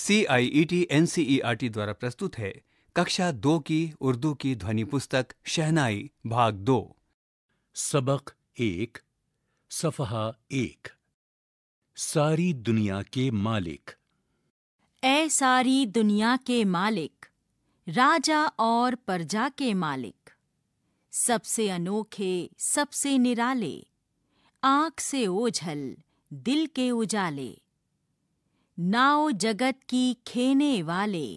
CIET NCERT e e द्वारा प्रस्तुत है कक्षा दो की उर्दू की ध्वनि पुस्तक शहनाई भाग दो सबक एक सफहा एक सारी दुनिया के मालिक ए सारी दुनिया के मालिक राजा और प्रजा के मालिक सबसे अनोखे सबसे निराले आंख से ओझल दिल के उजाले नाव जगत की खेने वाले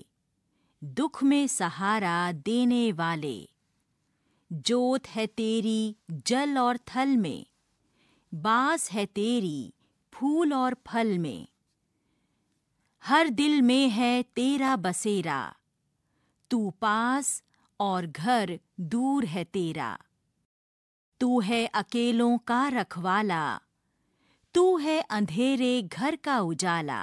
दुख में सहारा देने वाले जोत है तेरी जल और थल में बास है तेरी फूल और फल में हर दिल में है तेरा बसेरा तू पास और घर दूर है तेरा तू है अकेलों का रखवाला तू है अंधेरे घर का उजाला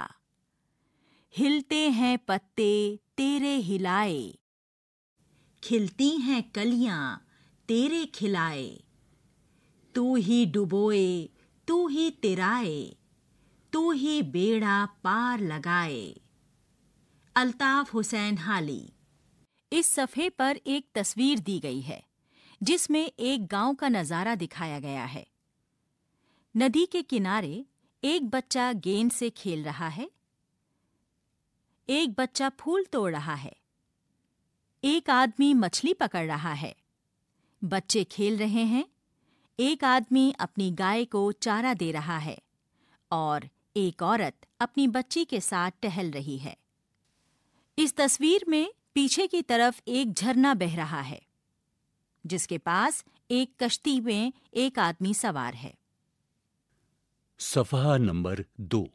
हिलते हैं पत्ते तेरे हिलाए खिलती हैं कलियां तेरे खिलाए तू ही डुबोए तू ही तिराए तू ही बेड़ा पार लगाए अल्ताफ हुसैन हाली इस सफ़े पर एक तस्वीर दी गई है जिसमें एक गांव का नज़ारा दिखाया गया है नदी के किनारे एक बच्चा गेंद से खेल रहा है एक बच्चा फूल तोड़ रहा है एक आदमी मछली पकड़ रहा है बच्चे खेल रहे हैं एक आदमी अपनी गाय को चारा दे रहा है और एक औरत अपनी बच्ची के साथ टहल रही है इस तस्वीर में पीछे की तरफ एक झरना बह रहा है जिसके पास एक कश्ती में एक आदमी सवार है सफा नंबर दो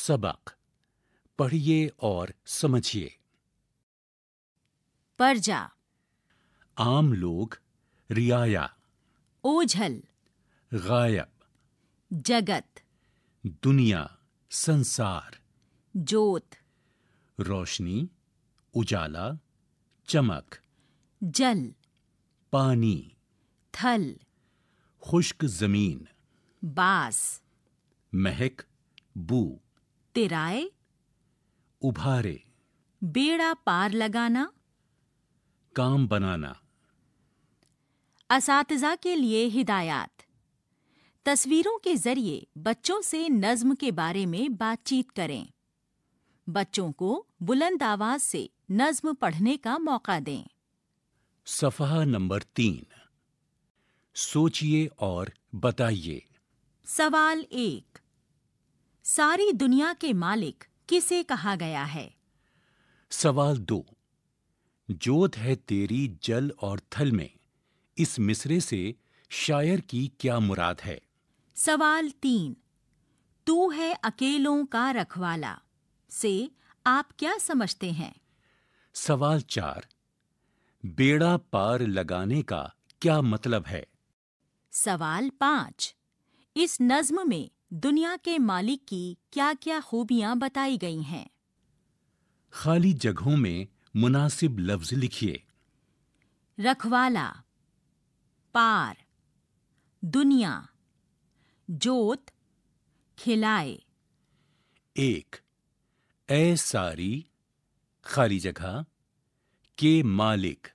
सबक पढ़िए और समझिए परजा आम लोग रियाया ओझल गायब जगत दुनिया संसार जोत रोशनी उजाला चमक जल पानी थल खुश्क जमीन बास महक बू तिराए उभारे बेड़ा पार लगाना काम बनाना इस के लिए हिदायत तस्वीरों के जरिए बच्चों से नज्म के बारे में बातचीत करें बच्चों को बुलंद आवाज से नज्म पढ़ने का मौका दें सफा नंबर तीन सोचिए और बताइए सवाल एक सारी दुनिया के मालिक किसे कहा गया है सवाल दो जोत है तेरी जल और थल में इस मिसरे से शायर की क्या मुराद है सवाल तीन तू है अकेलों का रखवाला से आप क्या समझते हैं सवाल चार बेड़ा पार लगाने का क्या मतलब है सवाल पांच इस नज्म में दुनिया के मालिक की क्या क्या खूबियां बताई गई हैं खाली जगहों में मुनासिब लफ्ज लिखिए रखवाला पार दुनिया जोत खिलाए एक ए सारी खाली जगह के मालिक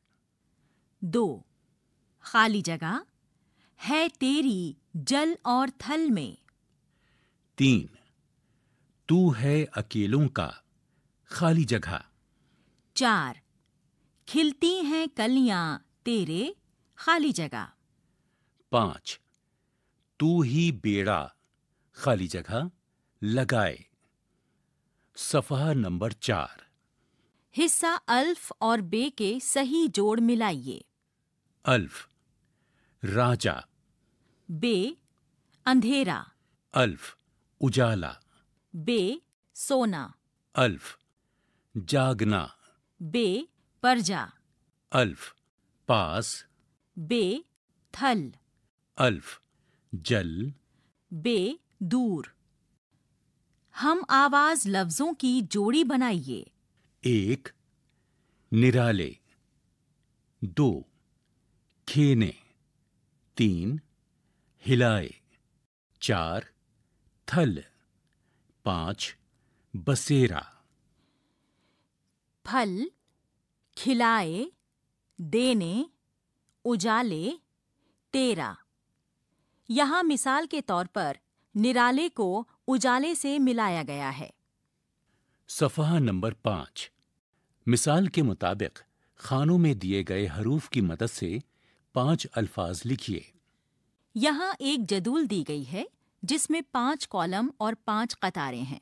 दो खाली जगह है तेरी जल और थल में तीन तू है अकेलों का खाली जगह चार खिलती हैं कलियां तेरे खाली जगह पांच तू ही बेड़ा खाली जगह लगाए सफा नंबर चार हिस्सा अल्फ और बे के सही जोड़ मिलाइए अल्फ राजा बे अंधेरा अल्फ उजाला बे सोना अल्फ जागना बे परजा अल्फ पास बे थल अल्फ जल बे दूर हम आवाज लफ्जों की जोड़ी बनाइए एक निराले दो खेने तीन हिलाए चार थल पांच बसेरा फल खिलाए देने उजाले तेरा यहाँ मिसाल के तौर पर निराले को उजाले से मिलाया गया है सफहा नंबर पांच मिसाल के मुताबिक खानों में दिए गए हरूफ की मदद से पांच अल्फाज लिखिए यहाँ एक जदूल दी गई है जिसमें पांच कॉलम और पांच कतारें हैं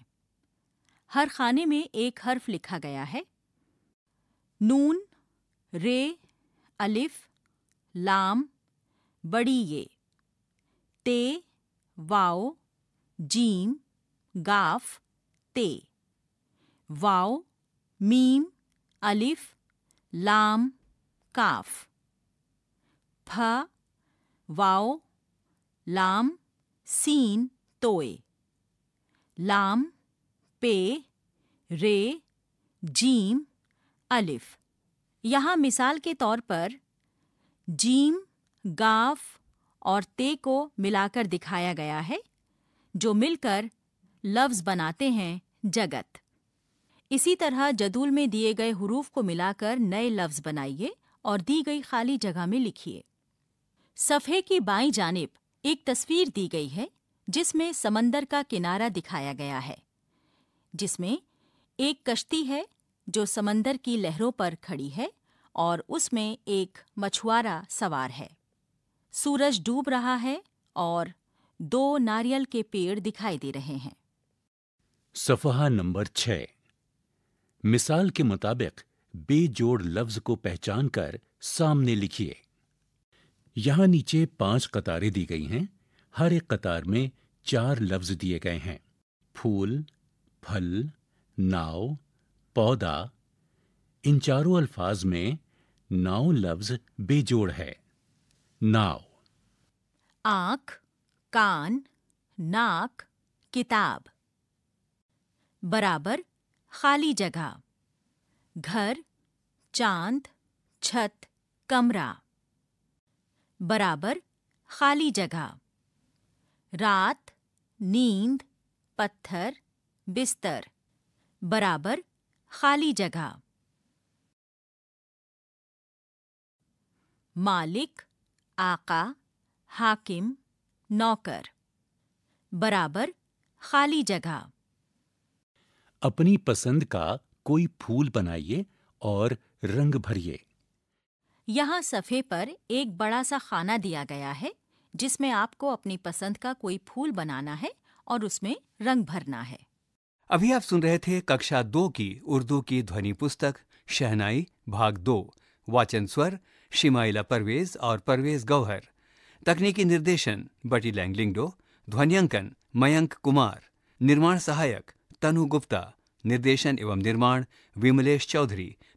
हर खाने में एक हर्फ लिखा गया है नून रे अलिफ लाम बड़ी ये ते वाओ जीम गाफ ते वाओ मीम अलिफ लाम काफ फ वाओ लाम सीन तोय लाम पे रे जीम अलिफ यहाँ मिसाल के तौर पर जीम गाफ और ते को मिलाकर दिखाया गया है जो मिलकर लफ्ज बनाते हैं जगत इसी तरह जदूल में दिए गए हरूफ को मिलाकर नए लफ्ज बनाइए और दी गई खाली जगह में लिखिए सफ़े की बाई जानब एक तस्वीर दी गई है जिसमें समंदर का किनारा दिखाया गया है जिसमें एक कश्ती है जो समंदर की लहरों पर खड़ी है और उसमें एक मछुआरा सवार है सूरज डूब रहा है और दो नारियल के पेड़ दिखाई दे रहे हैं सफहा नंबर छ मिसाल के मुताबिक बेजोड़ लफ्ज को पहचान कर सामने लिखिए यहाँ नीचे पांच कतारें दी गई हैं हर एक कतार में चार लफ्ज दिए गए हैं फूल फल नाव पौधा इन चारों अल्फाज में नाव लफ्ज बेजोड़ है नाव आंख कान नाक किताब बराबर खाली जगह घर चांद छत कमरा बराबर खाली जगह रात नींद पत्थर बिस्तर बराबर खाली जगह मालिक आका हाकिम नौकर बराबर खाली जगह अपनी पसंद का कोई फूल बनाइए और रंग भरिए यहाँ सफ़े पर एक बड़ा सा खाना दिया गया है जिसमें आपको अपनी पसंद का कोई फूल बनाना है और उसमें रंग भरना है अभी आप सुन रहे थे कक्षा दो की उर्दू की ध्वनि पुस्तक शहनाई भाग दो वाचन स्वर शिमाइला परवेज और परवेज गौहर तकनीकी निर्देशन बटी लैंगलिंगडो ध्वनियांकन मयंक कुमार निर्माण सहायक तनु गुप्ता निर्देशन एवं निर्माण विमलेश चौधरी